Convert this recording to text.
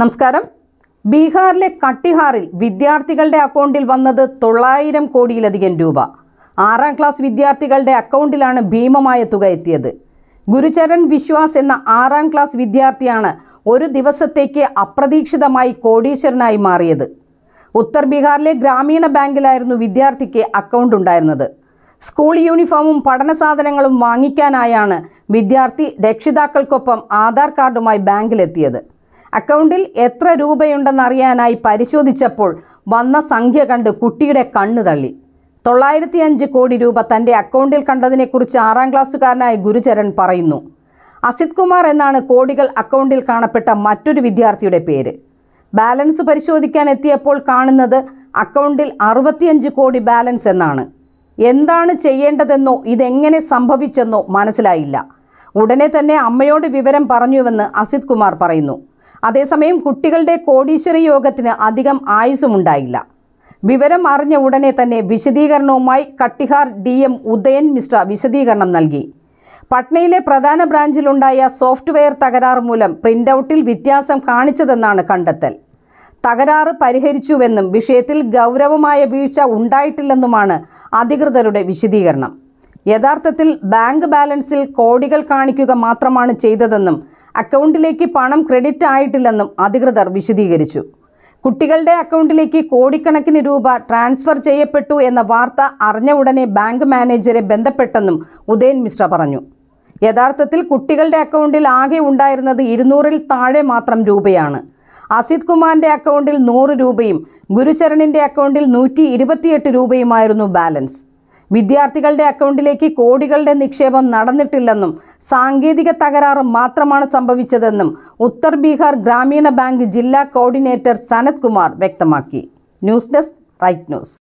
നമസ്കാരം ബീഹാറിലെ കട്ടിഹാറിൽ വിദ്യാർത്ഥികളുടെ അക്കൗണ്ടിൽ വന്നത് തൊള്ളായിരം കോടിയിലധികം രൂപ ആറാം ക്ലാസ് വിദ്യാർത്ഥികളുടെ അക്കൗണ്ടിലാണ് ഭീമമായ തുക എത്തിയത് ഗുരുചരൺ വിശ്വാസ് എന്ന ആറാം ക്ലാസ് വിദ്യാർത്ഥിയാണ് ഒരു ദിവസത്തേക്ക് അപ്രതീക്ഷിതമായി കോടീശ്വരനായി മാറിയത് ഉത്തർ ബീഹാറിലെ ഗ്രാമീണ ബാങ്കിലായിരുന്നു വിദ്യാർത്ഥിക്ക് അക്കൗണ്ട് ഉണ്ടായിരുന്നത് സ്കൂൾ യൂണിഫോമും പഠന സാധനങ്ങളും വാങ്ങിക്കാനായാണ് വിദ്യാർത്ഥി രക്ഷിതാക്കൾക്കൊപ്പം ആധാർ കാർഡുമായി ബാങ്കിലെത്തിയത് അക്കൗണ്ടിൽ എത്ര രൂപയുണ്ടെന്ന് അറിയാനായി പരിശോധിച്ചപ്പോൾ വന്ന സംഖ്യ കണ്ട് കുട്ടിയുടെ കണ്ണ് തള്ളി തൊള്ളായിരത്തി അഞ്ച് കോടി രൂപ തൻ്റെ അക്കൗണ്ടിൽ കണ്ടതിനെക്കുറിച്ച് ആറാം ക്ലാസ്സുകാരനായ ഗുരുചരൺ പറയുന്നു അസിത് കുമാർ എന്നാണ് കോടികൾ അക്കൗണ്ടിൽ കാണപ്പെട്ട മറ്റൊരു വിദ്യാർത്ഥിയുടെ പേര് ബാലൻസ് പരിശോധിക്കാൻ എത്തിയപ്പോൾ കാണുന്നത് അക്കൗണ്ടിൽ അറുപത്തിയഞ്ച് കോടി ബാലൻസ് എന്നാണ് എന്താണ് ചെയ്യേണ്ടതെന്നോ ഇതെങ്ങനെ സംഭവിച്ചെന്നോ മനസ്സിലായില്ല ഉടനെ തന്നെ അമ്മയോട് വിവരം പറഞ്ഞുവെന്ന് അസിത് കുമാർ പറയുന്നു അതേസമയം കുട്ടികളുടെ കോടീശ്വരി യോഗത്തിന് അധികം ആയുസുമുണ്ടായില്ല വിവരം അറിഞ്ഞ ഉടനെ തന്നെ വിശദീകരണവുമായി കട്ടിഹാർ ഡി എം ഉദയൻ മിശ്ര വിശദീകരണം നൽകി പട്നയിലെ പ്രധാന ബ്രാഞ്ചിലുണ്ടായ സോഫ്റ്റ്വെയർ തകരാർ മൂലം പ്രിൻ്റൌട്ടിൽ വ്യത്യാസം കാണിച്ചതെന്നാണ് കണ്ടെത്തൽ തകരാറ് പരിഹരിച്ചുവെന്നും വിഷയത്തിൽ ഗൗരവമായ വീഴ്ച ഉണ്ടായിട്ടില്ലെന്നുമാണ് അധികൃതരുടെ വിശദീകരണം യഥാർത്ഥത്തിൽ ബാങ്ക് ബാലൻസിൽ കോടികൾ കാണിക്കുക മാത്രമാണ് ചെയ്തതെന്നും അക്കൗണ്ടിലേക്ക് പണം ക്രെഡിറ്റ് ആയിട്ടില്ലെന്നും അധികൃതർ വിശദീകരിച്ചു കുട്ടികളുടെ അക്കൗണ്ടിലേക്ക് കോടിക്കണക്കിന് രൂപ ട്രാൻസ്ഫർ ചെയ്യപ്പെട്ടു എന്ന വാർത്ത അറിഞ്ഞ ഉടനെ ബാങ്ക് മാനേജരെ ബന്ധപ്പെട്ടെന്നും ഉദയൻ മിശ്ര പറഞ്ഞു യഥാർത്ഥത്തിൽ കുട്ടികളുടെ അക്കൗണ്ടിൽ ആകെ ഉണ്ടായിരുന്നത് ഇരുന്നൂറിൽ താഴെ മാത്രം രൂപയാണ് അസിത് കുമാറിൻ്റെ അക്കൗണ്ടിൽ നൂറ് രൂപയും ഗുരുചരണിൻ്റെ അക്കൗണ്ടിൽ നൂറ്റി ഇരുപത്തിയെട്ട് രൂപയുമായിരുന്നു ബാലൻസ് വിദ്യാർത്ഥികളുടെ അക്കൗണ്ടിലേക്ക് കോടികളുടെ നിക്ഷേപം നടന്നിട്ടില്ലെന്നും സാങ്കേതിക തകരാറ് മാത്രമാണ് സംഭവിച്ചതെന്നും ഉത്തർ ബീഹാർ ഗ്രാമീണ ബാങ്ക് ജില്ലാ കോർഡിനേറ്റർ സനത് കുമാർ വ്യക്തമാക്കി ന്യൂസ് ഡെസ്ക് റൈറ്റ് ന്യൂസ്